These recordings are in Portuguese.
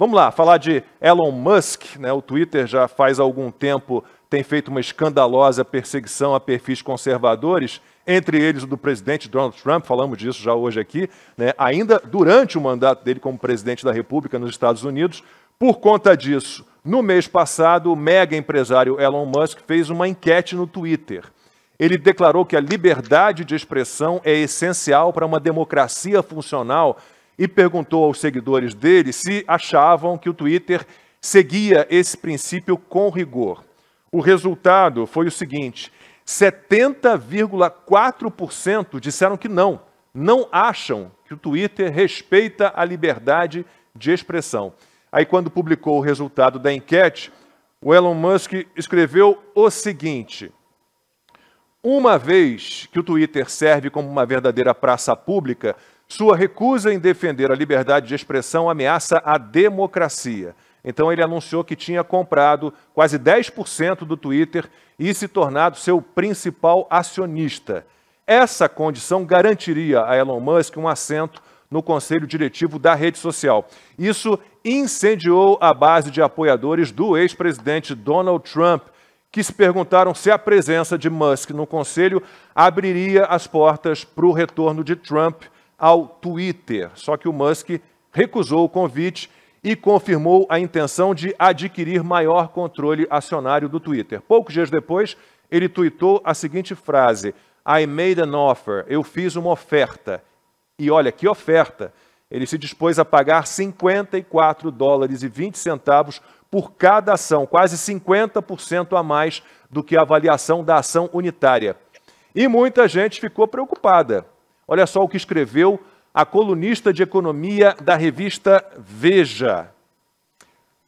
Vamos lá, falar de Elon Musk. Né? O Twitter já faz algum tempo tem feito uma escandalosa perseguição a perfis conservadores, entre eles o do presidente Donald Trump, falamos disso já hoje aqui, né? ainda durante o mandato dele como presidente da República nos Estados Unidos. Por conta disso, no mês passado, o mega empresário Elon Musk fez uma enquete no Twitter. Ele declarou que a liberdade de expressão é essencial para uma democracia funcional e perguntou aos seguidores dele se achavam que o Twitter seguia esse princípio com rigor. O resultado foi o seguinte: 70,4% disseram que não, não acham que o Twitter respeita a liberdade de expressão. Aí, quando publicou o resultado da enquete, o Elon Musk escreveu o seguinte: Uma vez que o Twitter serve como uma verdadeira praça pública, sua recusa em defender a liberdade de expressão ameaça a democracia. Então ele anunciou que tinha comprado quase 10% do Twitter e se tornado seu principal acionista. Essa condição garantiria a Elon Musk um assento no conselho diretivo da rede social. Isso incendiou a base de apoiadores do ex-presidente Donald Trump, que se perguntaram se a presença de Musk no conselho abriria as portas para o retorno de Trump ao Twitter. Só que o Musk recusou o convite e confirmou a intenção de adquirir maior controle acionário do Twitter. Poucos dias depois, ele tweetou a seguinte frase: I made an offer. Eu fiz uma oferta. E olha que oferta! Ele se dispôs a pagar 54 dólares e 20 centavos por cada ação, quase 50% a mais do que a avaliação da ação unitária. E muita gente ficou preocupada. Olha só o que escreveu a colunista de economia da revista Veja.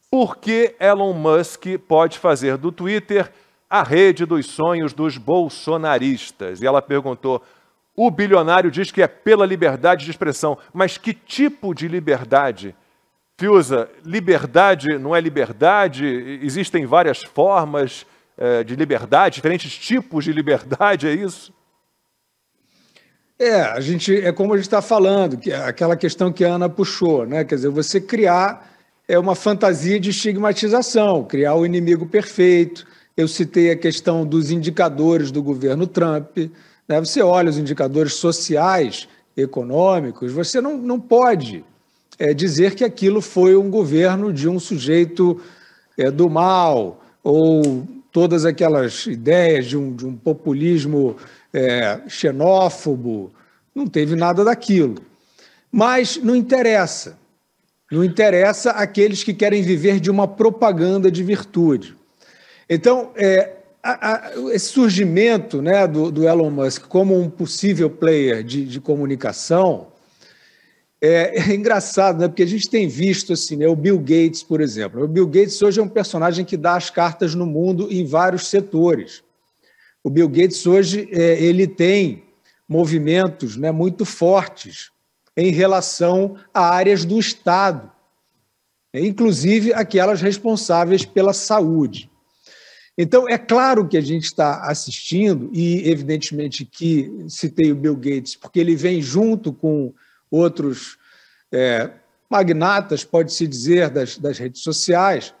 Por que Elon Musk pode fazer do Twitter a rede dos sonhos dos bolsonaristas? E ela perguntou: o bilionário diz que é pela liberdade de expressão, mas que tipo de liberdade? Fiuza, liberdade não é liberdade? Existem várias formas eh, de liberdade, diferentes tipos de liberdade, é isso? É, a gente é como a gente está falando, que é aquela questão que a Ana puxou, né? Quer dizer, você criar é uma fantasia de estigmatização, criar o inimigo perfeito. Eu citei a questão dos indicadores do governo Trump. Né? Você olha os indicadores sociais, econômicos, você não, não pode é, dizer que aquilo foi um governo de um sujeito é, do mal, ou todas aquelas ideias de um, de um populismo é, xenófobo, não teve nada daquilo. Mas não interessa. Não interessa aqueles que querem viver de uma propaganda de virtude. Então, é, a, a, esse surgimento né, do, do, Elon Musk como um possível player de, de comunicação é, é, engraçado, né, porque a gente tem visto assim, né, o Bill Gates, por exemplo. O Bill Gates hoje é um personagem que dá as cartas no mundo em vários setores. O Bill Gates hoje é, ele tem movimentos né, muito fortes em relação a áreas do Estado, né, inclusive aquelas responsáveis pela saúde. Então, é claro que a gente está assistindo, e evidentemente que citei o Bill Gates, porque ele vem junto com outros é, magnatas, pode-se dizer, das, das redes sociais,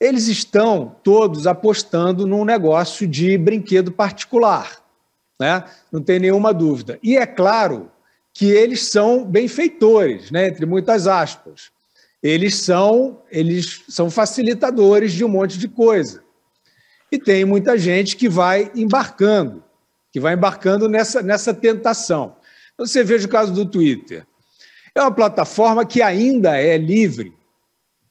eles estão todos apostando num negócio de brinquedo particular, né? não tem nenhuma dúvida. E é claro que eles são benfeitores, né? entre muitas aspas. Eles são, eles são facilitadores de um monte de coisa. E tem muita gente que vai embarcando, que vai embarcando nessa, nessa tentação. Então, você veja o caso do Twitter. É uma plataforma que ainda é livre.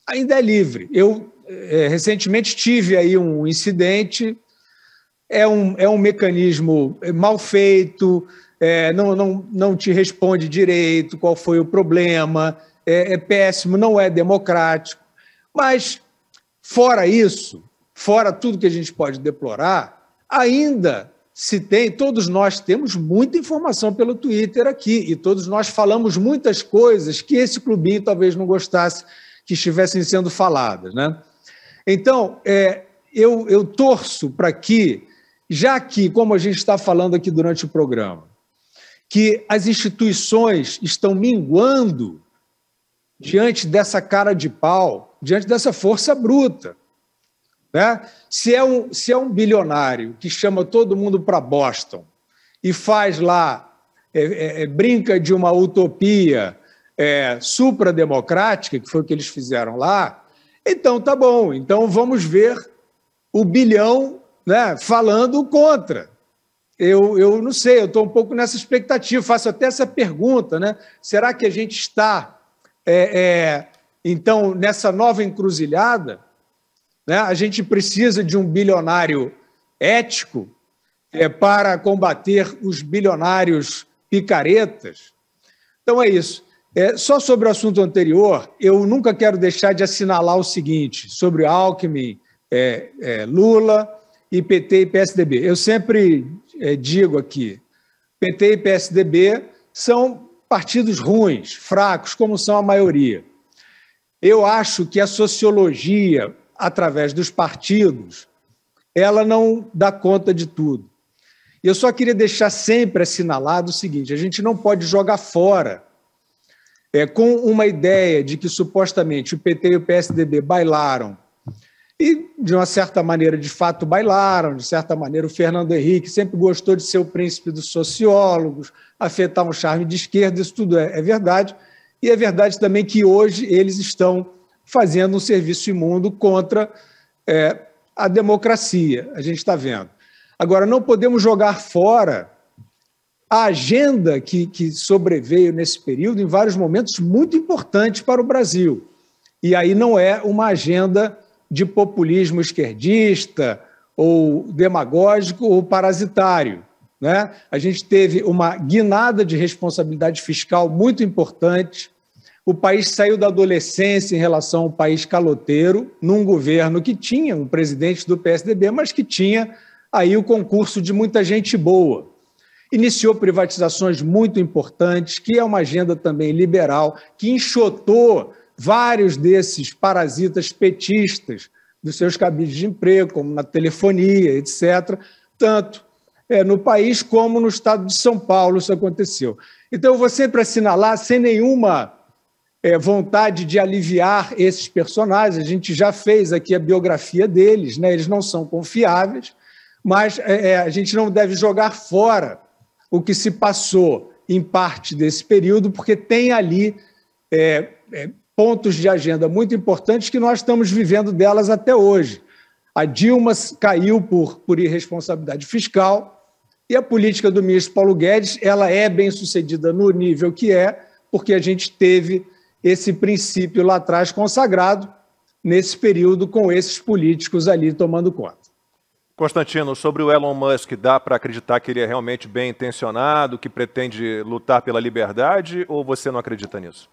Ainda é livre. Eu é, recentemente tive aí um incidente, é um, é um mecanismo mal feito, é, não, não, não te responde direito qual foi o problema, é, é péssimo, não é democrático. Mas, fora isso, fora tudo que a gente pode deplorar, ainda se tem, todos nós temos muita informação pelo Twitter aqui, e todos nós falamos muitas coisas que esse clubinho talvez não gostasse que estivessem sendo faladas, né? Então, é, eu, eu torço para que, já que, como a gente está falando aqui durante o programa, que as instituições estão minguando diante dessa cara de pau, diante dessa força bruta. Né? Se, é um, se é um bilionário que chama todo mundo para Boston e faz lá, é, é, é, brinca de uma utopia é, suprademocrática, que foi o que eles fizeram lá, então tá bom, então vamos ver o bilhão né, falando contra. Eu, eu não sei, eu estou um pouco nessa expectativa, faço até essa pergunta, né? Será que a gente está, é, é, então, nessa nova encruzilhada? Né? A gente precisa de um bilionário ético é, para combater os bilionários picaretas? Então é isso. É, só sobre o assunto anterior, eu nunca quero deixar de assinalar o seguinte sobre Alckmin, é, é, Lula, e PT e PSDB. Eu sempre é, digo aqui, PT e PSDB são partidos ruins, fracos, como são a maioria. Eu acho que a sociologia, através dos partidos, ela não dá conta de tudo. Eu só queria deixar sempre assinalado o seguinte: a gente não pode jogar fora é, com uma ideia de que supostamente o PT e o PSDB bailaram. E, de uma certa maneira, de fato bailaram, de certa maneira, o Fernando Henrique sempre gostou de ser o príncipe dos sociólogos, afetar um charme de esquerda, isso tudo é, é verdade. E é verdade também que hoje eles estão fazendo um serviço imundo contra é, a democracia, a gente está vendo. Agora, não podemos jogar fora a agenda que, que sobreveio nesse período, em vários momentos, muito importante para o Brasil. E aí não é uma agenda de populismo esquerdista ou demagógico ou parasitário. Né? A gente teve uma guinada de responsabilidade fiscal muito importante. O país saiu da adolescência em relação ao país caloteiro, num governo que tinha um presidente do PSDB, mas que tinha aí o concurso de muita gente boa. Iniciou privatizações muito importantes, que é uma agenda também liberal, que enxotou vários desses parasitas petistas dos seus cabides de emprego, como na telefonia, etc., tanto é, no país como no estado de São Paulo isso aconteceu. Então, eu vou sempre assinalar, sem nenhuma é, vontade de aliviar esses personagens, a gente já fez aqui a biografia deles, né? eles não são confiáveis, mas é, a gente não deve jogar fora o que se passou em parte desse período, porque tem ali é, é, pontos de agenda muito importantes que nós estamos vivendo delas até hoje. A Dilma caiu por, por irresponsabilidade fiscal e a política do ministro Paulo Guedes ela é bem sucedida no nível que é, porque a gente teve esse princípio lá atrás consagrado nesse período com esses políticos ali tomando conta. Constantino, sobre o Elon Musk, dá para acreditar que ele é realmente bem intencionado, que pretende lutar pela liberdade, ou você não acredita nisso?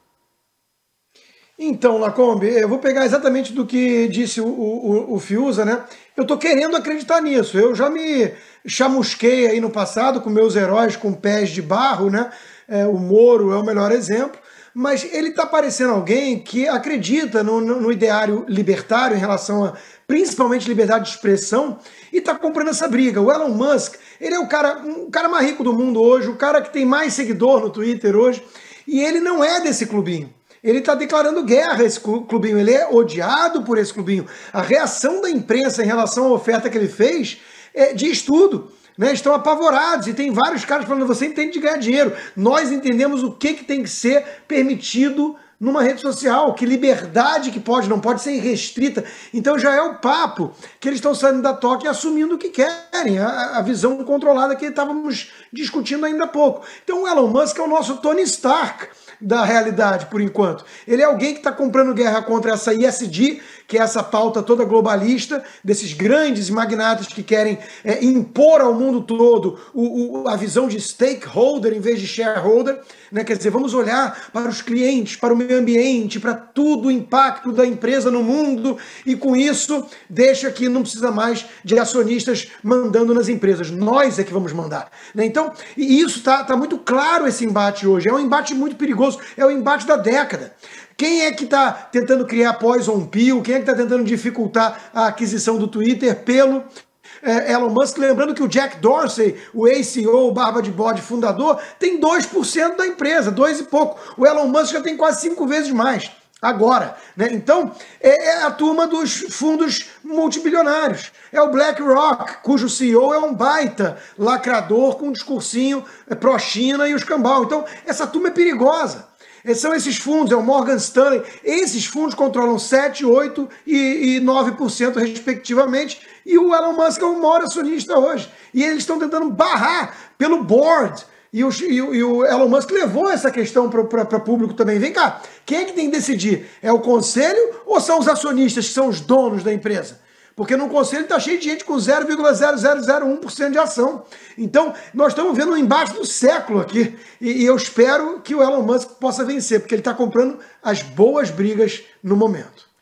Então, Lacombe, eu vou pegar exatamente do que disse o, o, o Fiuza, né? Eu estou querendo acreditar nisso. Eu já me chamusquei aí no passado com meus heróis com pés de barro, né? É, o Moro é o melhor exemplo. Mas ele está parecendo alguém que acredita no, no, no ideário libertário em relação a principalmente liberdade de expressão, e está comprando essa briga. O Elon Musk, ele é o cara, o cara mais rico do mundo hoje, o cara que tem mais seguidor no Twitter hoje, e ele não é desse clubinho. Ele está declarando guerra a esse clubinho, ele é odiado por esse clubinho. A reação da imprensa em relação à oferta que ele fez é, diz tudo. Né, estão apavorados e tem vários caras falando: você entende de ganhar dinheiro. Nós entendemos o que, que tem que ser permitido numa rede social, que liberdade que pode, não pode ser restrita. Então já é o papo que eles estão saindo da toca e assumindo o que quer querem, a, a visão controlada que estávamos discutindo ainda há pouco. Então o Elon Musk é o nosso Tony Stark da realidade, por enquanto. Ele é alguém que está comprando guerra contra essa ISD, que é essa pauta toda globalista, desses grandes magnatas que querem é, impor ao mundo todo o, o, a visão de stakeholder em vez de shareholder. Né? Quer dizer, vamos olhar para os clientes, para o meio ambiente, para tudo o impacto da empresa no mundo, e com isso deixa que não precisa mais de acionistas mandados mandando nas empresas, nós é que vamos mandar. Né? Então, e isso está tá muito claro esse embate hoje. É um embate muito perigoso, é o embate da década. Quem é que está tentando criar poison pill? Quem é que está tentando dificultar a aquisição do Twitter pelo eh, Elon Musk, lembrando que o Jack Dorsey, o ex-CEO, barba de bode, fundador, tem 2% da empresa, dois e pouco. O Elon Musk já tem quase cinco vezes mais agora. Né? Então, é, é a turma dos fundos multibilionários. É o BlackRock, cujo CEO é um baita lacrador com um discursinho é, pró-China e os cambal. Então, essa turma é perigosa. É, são esses fundos, é o Morgan Stanley. Esses fundos controlam 7, 8 e, por 9%, respectivamente. E o Elon Musk é o maior acionista hoje. E eles estão tentando barrar pelo board e o, e, o, e o, Elon Musk levou essa questão para o público também. Vem cá, quem é que tem que decidir? É o conselho ou são os acionistas, que são os donos da empresa? Porque no conselho está cheio de gente com 0,0001% de ação. Então, nós estamos vendo um embaixo do século aqui. E, e eu espero que o Elon Musk possa vencer, porque ele está comprando as boas brigas no momento.